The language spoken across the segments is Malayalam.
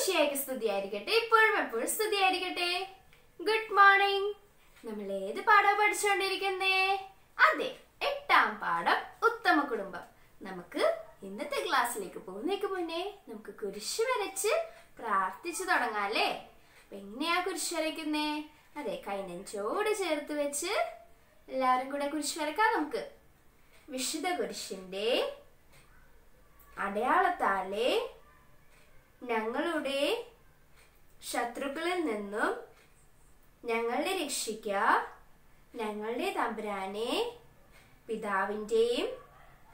ഈശോയ്ക്ക് സ്തുതിയായിരിക്കട്ടെ ഇപ്പോഴും എപ്പോഴും സ്തുതി ആയിരിക്കട്ടെ ഗുഡ് മോർണിംഗ് നമ്മൾ ഏത് പാഠം പഠിച്ചുകൊണ്ടിരിക്കുന്നേ അതെ എട്ടാം പാഠം ഉത്തമ കുടുംബം നമുക്ക് ഇന്നത്തെ ക്ലാസ്സിലേക്ക് പോകുന്നേക്ക് മുന്നേ നമുക്ക് കുരിശ് വരച്ച് പ്രാർത്ഥിച്ചു തുടങ്ങാം അല്ലേ എങ്ങനെയാ കുരിശ് വരയ്ക്കുന്നേ അതെ കൈനഞ്ചോട് ചേർത്ത് വെച്ച് എല്ലാവരും കൂടെ കുരിശ് വരക്കാം നമുക്ക് വിശുദ്ധ കുരിശിന്റെ അടയാളത്താലേ ഞങ്ങളുടെ ശത്രുക്കളിൽ നിന്നും ഞങ്ങളെ രക്ഷിക്ക ഞങ്ങളുടെ തമ്പുരാനെ പിതാവിൻ്റെയും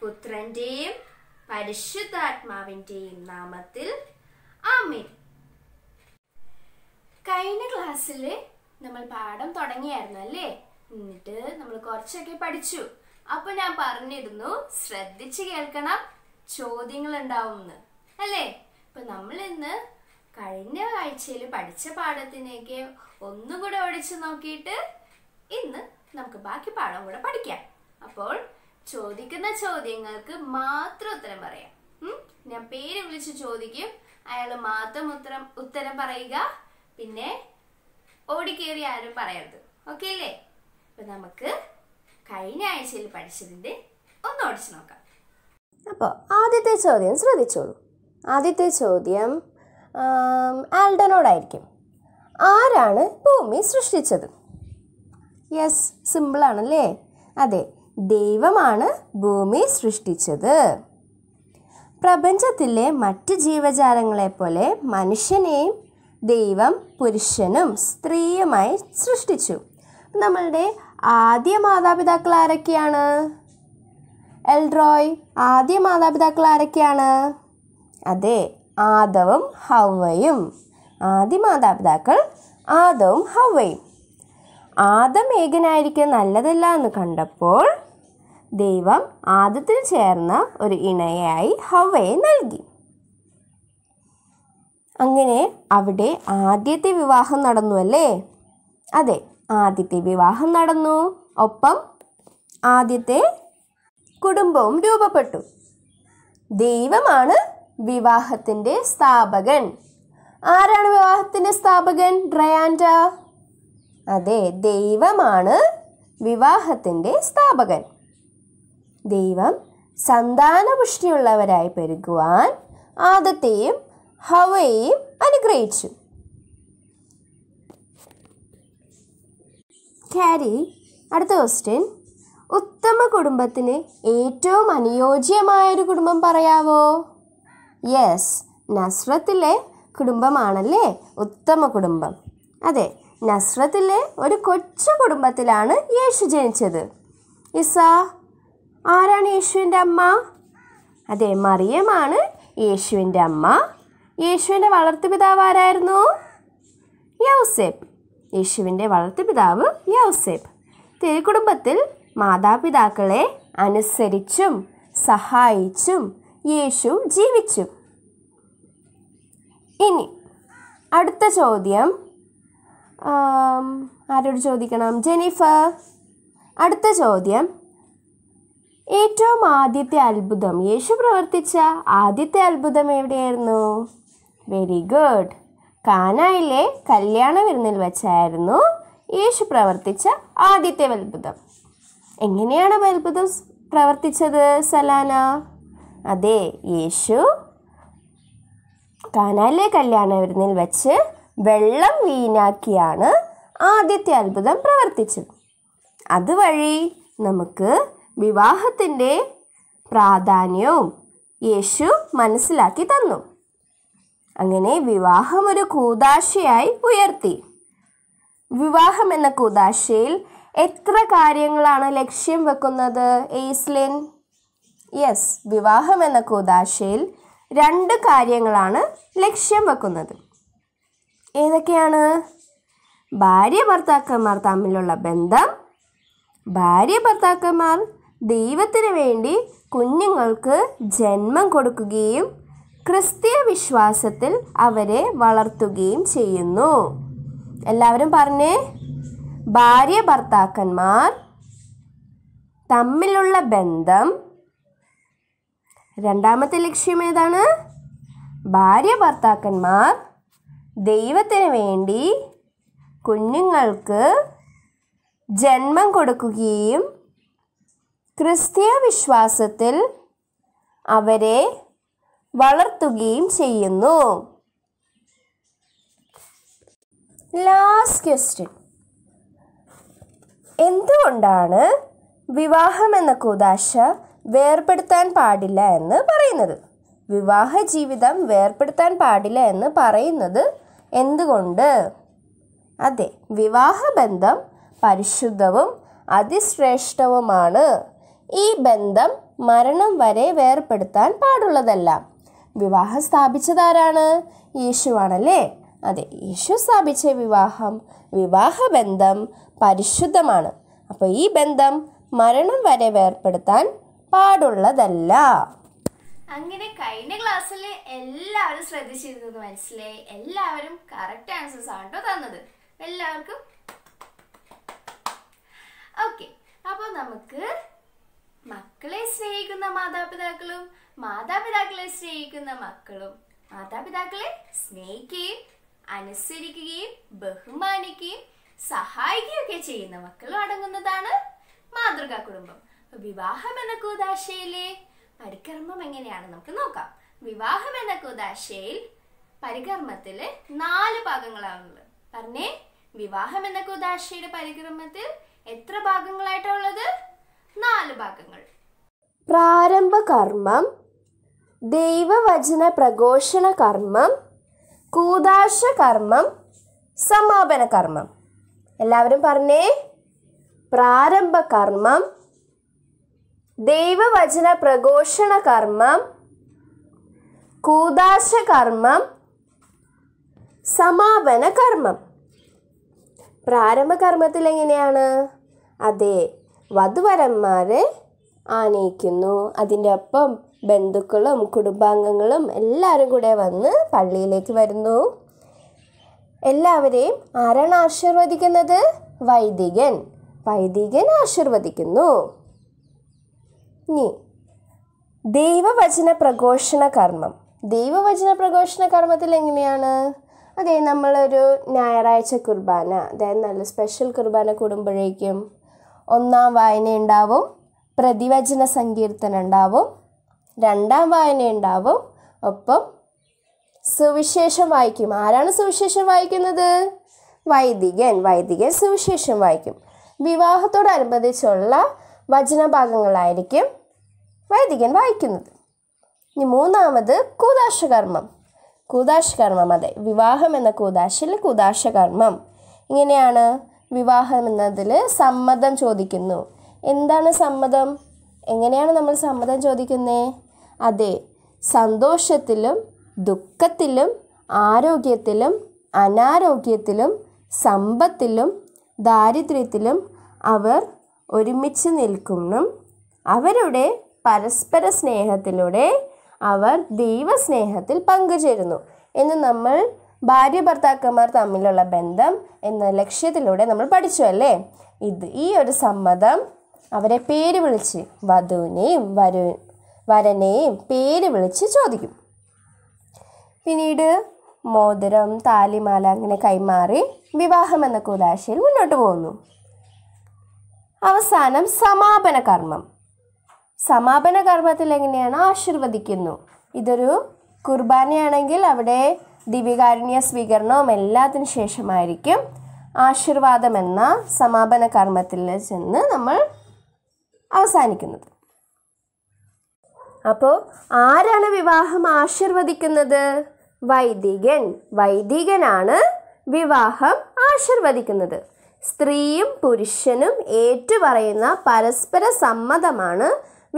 പുത്രൻ്റെയും പരിശുദ്ധാത്മാവിൻ്റെയും നാമത്തിൽ ആമേ കഴിഞ്ഞ ക്ലാസ്സിൽ നമ്മൾ പാഠം തുടങ്ങിയായിരുന്നു അല്ലേ എന്നിട്ട് നമ്മൾ കുറച്ചൊക്കെ പഠിച്ചു അപ്പൊ ഞാൻ പറഞ്ഞിരുന്നു ശ്രദ്ധിച്ചു കേൾക്കണം ചോദ്യങ്ങൾ ഉണ്ടാവും അല്ലേ അപ്പൊ നമ്മൾ ഇന്ന് കഴിഞ്ഞ ആഴ്ചയിൽ പഠിച്ച പാഠത്തിനെയൊക്കെ ഒന്നുകൂടെ ഓടിച്ചു നോക്കിയിട്ട് ഇന്ന് നമുക്ക് ബാക്കി പാഠം കൂടെ പഠിക്കാം അപ്പോൾ ചോദിക്കുന്ന ചോദ്യങ്ങൾക്ക് മാത്രം ഉത്തരം പറയാം ഞാൻ പേര് വിളിച്ച് ചോദിക്കും അയാൾ മാത്രം ഉത്തരം ഉത്തരം പറയുക പിന്നെ ഓടിക്കേറി ആരും പറയരുത് ഓക്കെ അല്ലേ അപ്പൊ നമുക്ക് കഴിഞ്ഞ ആഴ്ചയിൽ പഠിച്ചതിന്റെ ഒന്ന് ഓടിച്ചു നോക്കാം അപ്പോൾ ആദ്യത്തെ ചോദ്യം ശ്രദ്ധിച്ചോളൂ ആദ്യത്തെ ചോദ്യം ആൽഡനോടായിരിക്കും ആരാണ് ഭൂമി സൃഷ്ടിച്ചത് യെസ് സിമ്പിളാണല്ലേ അതെ ദൈവമാണ് ഭൂമി സൃഷ്ടിച്ചത് പ്രപഞ്ചത്തിലെ മറ്റ് ജീവജാലങ്ങളെപ്പോലെ മനുഷ്യനെയും ദൈവം പുരുഷനും സ്ത്രീയുമായി സൃഷ്ടിച്ചു നമ്മളുടെ ആദ്യ മാതാപിതാക്കൾ ആരൊക്കെയാണ് എൽഡ്രോയ് ആദ്യ മാതാപിതാക്കൾ ആരൊക്കെയാണ് അതെ ആദവും ഹവയും ആദ്യ മാതാപിതാക്കൾ ആദവും ഹവയും ആദം ഏകനായിരിക്കുക നല്ലതല്ല എന്ന് കണ്ടപ്പോൾ ദൈവം ആദത്തിൽ ചേർന്ന ഒരു ഇണയായി ഹവയെ നൽകി അങ്ങനെ അവിടെ ആദ്യത്തെ വിവാഹം നടന്നു അല്ലേ അതെ ആദ്യത്തെ വിവാഹം നടന്നു ഒപ്പം ആദ്യത്തെ കുടുംബവും രൂപപ്പെട്ടു ദൈവമാണ് വിവാഹത്തിന്റെ സ്ഥാപകൻ ആരാണ് വിവാഹത്തിന്റെ സ്ഥാപകൻ ഡ്രയാൻഡ അതെ ദൈവമാണ് വിവാഹത്തിന്റെ സ്ഥാപകൻ ദൈവം സന്താനപുഷ്ടിയുള്ളവരായി പെരുകുവാൻ ആദത്തെയും ഹവയെയും അനുഗ്രഹിച്ചു കാരി അടുത്ത ക്വസ്റ്റ്യൻ ഉത്തമ കുടുംബത്തിന് ഏറ്റവും അനുയോജ്യമായൊരു കുടുംബം പറയാവോ യെസ് നസ്രത്തിലെ കുടുംബമാണല്ലേ ഉത്തമ കുടുംബം അതെ നസ്രത്തിലെ ഒരു കൊച്ചു കുടുംബത്തിലാണ് യേശു ജനിച്ചത് ഇസ ആരാണ് യേശുവിൻ്റെ അമ്മ അതെ മറിയമാണ് യേശുവിൻ്റെ അമ്മ യേശുവിൻ്റെ വളർത്തുപിതാവ് ആരായിരുന്നു യൗസേപ്പ് യേശുവിൻ്റെ വളർത്തുപിതാവ് യൗസേപ്പ് തിരുക്കുടുംബത്തിൽ മാതാപിതാക്കളെ അനുസരിച്ചും സഹായിച്ചും യേശു ജീവിച്ചു ഇനി അടുത്ത ചോദ്യം ആരോട് ചോദിക്കണം ജെനിഫർ അടുത്ത ചോദ്യം ഏറ്റവും ആദ്യത്തെ അത്ഭുതം യേശു പ്രവർത്തിച്ച ആദ്യത്തെ അത്ഭുതം എവിടെയായിരുന്നു വെരി ഗുഡ് കാനായിലെ കല്യാണ വിരുന്നിൽ വെച്ചായിരുന്നു യേശു പ്രവർത്തിച്ച ആദ്യത്തെ അത്ഭുതം എങ്ങനെയാണ് അത്ഭുതം പ്രവർത്തിച്ചത് സലാന അതെ യേശു കാനാലെ കല്യാണവിരുന്നിൽ വെച്ച് വെള്ളം വീണാക്കിയാണ് ആദ്യത്തെ അത്ഭുതം പ്രവർത്തിച്ചത് അതുവഴി നമുക്ക് വിവാഹത്തിൻ്റെ പ്രാധാന്യവും യേശു മനസ്സിലാക്കി തന്നു അങ്ങനെ വിവാഹം ഒരു കൂതാശയായി ഉയർത്തി വിവാഹം എന്ന കൂതാശയിൽ എത്ര കാര്യങ്ങളാണ് ലക്ഷ്യം വെക്കുന്നത് ഏസ്ലിൻ യെസ് വിവാഹം എന്ന കൂതാശയിൽ രണ്ട് കാര്യങ്ങളാണ് ലക്ഷ്യം വെക്കുന്നത് ഏതൊക്കെയാണ് ഭാര്യ ഭർത്താക്കന്മാർ തമ്മിലുള്ള ബന്ധം ഭാര്യ ഭർത്താക്കന്മാർ ദൈവത്തിന് വേണ്ടി കുഞ്ഞുങ്ങൾക്ക് ജന്മം കൊടുക്കുകയും ക്രിസ്തീയ വിശ്വാസത്തിൽ അവരെ വളർത്തുകയും ചെയ്യുന്നു എല്ലാവരും പറഞ്ഞേ ഭാര്യ ഭർത്താക്കന്മാർ തമ്മിലുള്ള ബന്ധം രണ്ടാമത്തെ ലക്ഷ്യം ഏതാണ് ഭാര്യ ഭർത്താക്കന്മാർ ദൈവത്തിന് വേണ്ടി കുഞ്ഞുങ്ങൾക്ക് ജന്മം കൊടുക്കുകയും ക്രിസ്തീയ വിശ്വാസത്തിൽ അവരെ വളർത്തുകയും ചെയ്യുന്നു ലാസ്റ്റ് ക്വസ്റ്റ്യൻ എന്തുകൊണ്ടാണ് വിവാഹം എന്ന കൂതാശ വേർപെടുത്താൻ പാടില്ല എന്ന് പറയുന്നത് വിവാഹ ജീവിതം വേർപെടുത്താൻ പാടില്ല എന്ന് പറയുന്നത് എന്തുകൊണ്ട് അതെ വിവാഹ ബന്ധം പരിശുദ്ധവും അതിശ്രേഷ്ഠവുമാണ് ഈ ബന്ധം മരണം വരെ വേർപെടുത്താൻ പാടുള്ളതല്ല വിവാഹം സ്ഥാപിച്ചത് സ്ഥാപിച്ചതാരാണ് യേശുവാണല്ലേ അതെ യേശു സ്ഥാപിച്ച വിവാഹം വിവാഹ ബന്ധം പരിശുദ്ധമാണ് അപ്പോൾ ഈ ബന്ധം മരണം വരെ വേർപ്പെടുത്താൻ പാടുള്ളതല്ല അങ്ങനെ കഴിഞ്ഞ ക്ലാസ്സിൽ എല്ലാവരും ശ്രദ്ധിച്ചിരുന്നത് മനസ്സിലായി എല്ലാവരും കറക്റ്റ് ആൻസേഴ്സ് ആണ് തന്നത് എല്ലാവർക്കും ഓക്കെ അപ്പോൾ നമുക്ക് മക്കളെ സ്നേഹിക്കുന്ന മാതാപിതാക്കളും മാതാപിതാക്കളെ സ്നേഹിക്കുന്ന മക്കളും മാതാപിതാക്കളെ സ്നേഹിക്കുകയും അനുസരിക്കുകയും ബഹുമാനിക്കുകയും സഹായിക്കുകയൊക്കെ ചെയ്യുന്ന മക്കളും അടങ്ങുന്നതാണ് മാതൃകാ കുടുംബം വിവാഹം എന്ന കൂതാശയിലെ പരികർമ്മം എങ്ങനെയാണ് നമുക്ക് നോക്കാം വിവാഹം എന്ന കൂതാശയിൽ പരികർമ്മത്തില് നാല് ഭാഗങ്ങളാണുള്ളത് പറഞ്ഞേ വിവാഹം എന്ന കൂതാശയുടെ പരികർമ്മത്തിൽ എത്ര ഭാഗങ്ങളായിട്ടുള്ളത് നാല് ഭാഗങ്ങൾ പ്രാരംഭ കർമ്മം ദൈവവചന പ്രഘോഷണ കർമ്മം കൂതാശ കർമ്മം സമാപന കർമ്മം എല്ലാവരും പറഞ്ഞേ പ്രാരംഭ കർമ്മം ദൈവവചന പ്രഘോഷണ കർമ്മം കൂതാശ കർമ്മം സമാപന കർമ്മം പ്രാരംഭകർമ്മത്തിൽ എങ്ങനെയാണ് അതെ വധുവരന്മാരെ ആനയിക്കുന്നു അതിൻ്റെ ഒപ്പം ബന്ധുക്കളും കുടുംബാംഗങ്ങളും എല്ലാവരും കൂടെ വന്ന് പള്ളിയിലേക്ക് വരുന്നു എല്ലാവരെയും ആരാണ് ആശീർവദിക്കുന്നത് വൈദികൻ വൈദികൻ ആശീർവദിക്കുന്നു ഇനി ദൈവവചന പ്രഘോഷണ കർമ്മം ദൈവവചന പ്രഘോഷണ കർമ്മത്തിൽ എങ്ങനെയാണ് അതെ നമ്മളൊരു ഞായറാഴ്ച കുർബാന അതായത് നല്ല സ്പെഷ്യൽ കുർബാന കൂടുമ്പോഴേക്കും ഒന്നാം വായന ഉണ്ടാവും പ്രതിവചന സങ്കീർത്തനം ഉണ്ടാവും രണ്ടാം വായന ഉണ്ടാവും ഒപ്പം സുവിശേഷം വായിക്കും ആരാണ് സുവിശേഷം വായിക്കുന്നത് വൈദികൻ വൈദികൻ സുവിശേഷം വായിക്കും വിവാഹത്തോടനുബന്ധിച്ചുള്ള വചനഭാഗങ്ങളായിരിക്കും വൈദികൻ വായിക്കുന്നത് ഇനി മൂന്നാമത് കൂതാശകർമ്മം കൂതാശകർമ്മം അതെ വിവാഹം എന്ന കൂതാശയിൽ കൂതാശകർമ്മം ഇങ്ങനെയാണ് വിവാഹം എന്നതിൽ സമ്മതം ചോദിക്കുന്നു എന്താണ് സമ്മതം എങ്ങനെയാണ് നമ്മൾ സമ്മതം ചോദിക്കുന്നത് അതെ സന്തോഷത്തിലും ദുഃഖത്തിലും ആരോഗ്യത്തിലും അനാരോഗ്യത്തിലും സമ്പത്തിലും ദാരിദ്ര്യത്തിലും അവർ ഒരുമിച്ച് നിൽക്കുന്നു അവരുടെ പരസ്പര സ്നേഹത്തിലൂടെ അവർ ദൈവസ്നേഹത്തിൽ പങ്കുചേരുന്നു എന്ന് നമ്മൾ ഭാര്യ ഭർത്താക്കന്മാർ തമ്മിലുള്ള ബന്ധം എന്ന ലക്ഷ്യത്തിലൂടെ നമ്മൾ പഠിച്ചു അല്ലേ ഇത് ഈ ഒരു സമ്മതം അവരെ പേര് വിളിച്ച് വധുവിനെയും വരു വരനെയും പേര് വിളിച്ച് ചോദിക്കും പിന്നീട് മോതിരം താലിമാല അങ്ങനെ കൈമാറി വിവാഹം എന്ന കൂലാശയിൽ മുന്നോട്ട് പോകുന്നു അവസാനം സമാപന കർമ്മം സമാപന കർമ്മത്തിൽ എങ്ങനെയാണ് ആശീർവദിക്കുന്നു ഇതൊരു കുർബാനയാണെങ്കിൽ അവിടെ ദിവ്യകാരുണ്യ സ്വീകരണവും എല്ലാത്തിന് ശേഷമായിരിക്കും ആശീർവാദം എന്ന സമാപന കർമ്മത്തിൽ ചെന്ന് നമ്മൾ അവസാനിക്കുന്നത് അപ്പോൾ ആരാണ് വിവാഹം ആശീർവദിക്കുന്നത് വൈദികൻ വൈദികനാണ് വിവാഹം ആശീർവദിക്കുന്നത് സ്ത്രീയും പുരുഷനും ഏറ്റുപറയുന്ന പരസ്പര സമ്മതമാണ്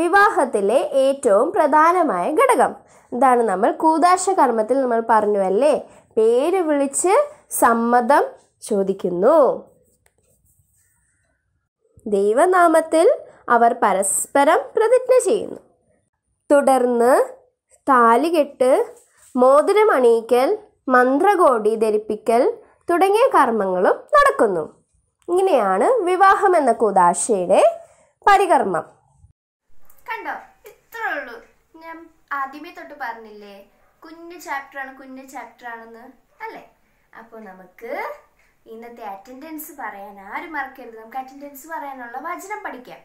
വിവാഹത്തിലെ ഏറ്റവും പ്രധാനമായ ഘടകം ഇതാണ് നമ്മൾ കൂതാശ കർമ്മത്തിൽ നമ്മൾ പറഞ്ഞു അല്ലേ പേര് വിളിച്ച് സമ്മതം ചോദിക്കുന്നു ദൈവനാമത്തിൽ അവർ പരസ്പരം പ്രതിജ്ഞ ചെയ്യുന്നു തുടർന്ന് താലികെട്ട് മോതിരമണിയിക്കൽ മന്ത്രകോടി ധരിപ്പിക്കൽ തുടങ്ങിയ കർമ്മങ്ങളും നടക്കുന്നു ഇങ്ങനെയാണ് വിവാഹം എന്ന കൂതാശയുടെ പരികർമ്മം കണ്ടോ ഇത്രേ ഉള്ളൂ ഞാൻ ആദ്യമേ തൊട്ട് പറഞ്ഞില്ലേ കുഞ്ഞു ചാപ്റ്ററാണ് കുഞ്ഞു ചാപ്റ്ററാണെന്ന് അല്ലേ അപ്പോൾ നമുക്ക് ഇന്നത്തെ അറ്റൻഡൻസ് പറയാൻ ആരും മറക്കരുത് നമുക്ക് അറ്റൻഡൻസ് പറയാനുള്ള വചനം പഠിക്കാം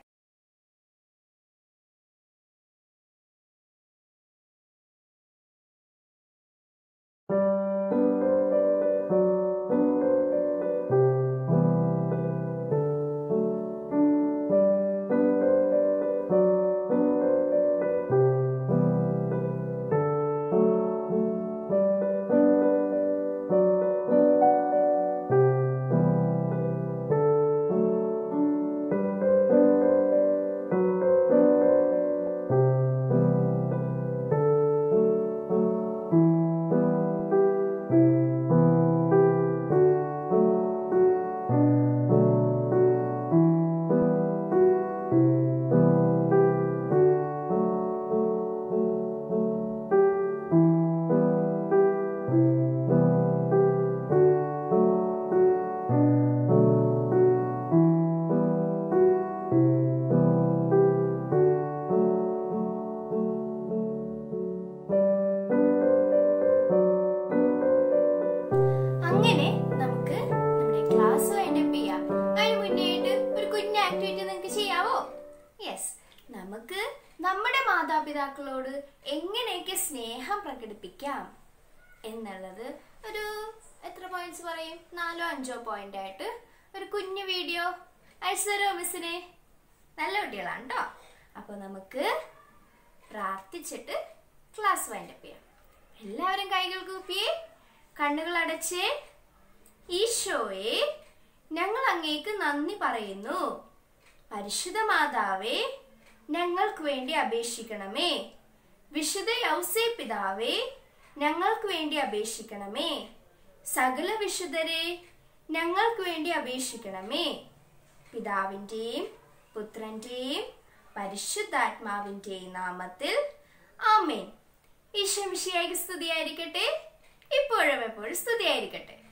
ആൻസർ പറയും നാലോ അഞ്ചോ പോയിന്റ് ആയിട്ട് ഒരു കുഞ്ഞു വീഡിയോ അയച്ചുതരോ മിസ്സിനെ നല്ല കുട്ടികളാണ് കേട്ടോ അപ്പോൾ നമുക്ക് പ്രാർത്ഥിച്ചിട്ട് ക്ലാസ് വൈൻഡപ്പ് ചെയ്യാം എല്ലാവരും കൈകൾ കൂപ്പി കണ്ണുകൾ അടച്ച് ഈശോയെ ഞങ്ങൾ അങ്ങേക്ക് നന്ദി പറയുന്നു പരിശുദ്ധ മാതാവേ ഞങ്ങൾക്ക് വേണ്ടി അപേക്ഷിക്കണമേ വിശുദ്ധ യൗസേ പിതാവേ ഞങ്ങൾക്ക് വേണ്ടി അപേക്ഷിക്കണമേ സകല വിശുദ്ധരെ ഞങ്ങൾക്ക് വേണ്ടി അപേക്ഷിക്കണമേ പിതാവിൻ്റെയും പുത്രൻ്റെയും പരിശുദ്ധാത്മാവിൻ്റെയും നാമത്തിൽ ആമേൻ ഈശ്വമിഷിയായി സ്തുതിയായിരിക്കട്ടെ ഇപ്പോഴും എപ്പോഴും സ്തുതിയായിരിക്കട്ടെ